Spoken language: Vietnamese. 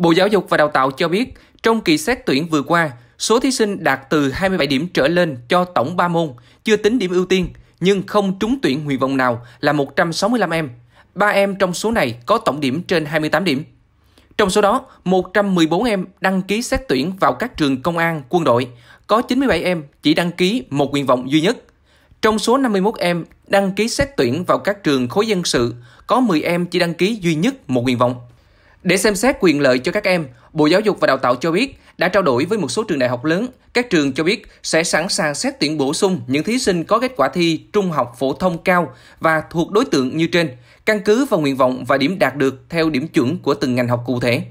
Bộ Giáo dục và Đào tạo cho biết, trong kỳ xét tuyển vừa qua, số thí sinh đạt từ 27 điểm trở lên cho tổng 3 môn, chưa tính điểm ưu tiên, nhưng không trúng tuyển nguyện vọng nào là 165 em. 3 em trong số này có tổng điểm trên 28 điểm. Trong số đó, 114 em đăng ký xét tuyển vào các trường công an, quân đội, có 97 em chỉ đăng ký một nguyện vọng duy nhất. Trong số 51 em đăng ký xét tuyển vào các trường khối dân sự, có 10 em chỉ đăng ký duy nhất một nguyện vọng. Để xem xét quyền lợi cho các em, Bộ Giáo dục và Đào tạo cho biết đã trao đổi với một số trường đại học lớn. Các trường cho biết sẽ sẵn sàng xét tuyển bổ sung những thí sinh có kết quả thi trung học phổ thông cao và thuộc đối tượng như trên, căn cứ vào nguyện vọng và điểm đạt được theo điểm chuẩn của từng ngành học cụ thể.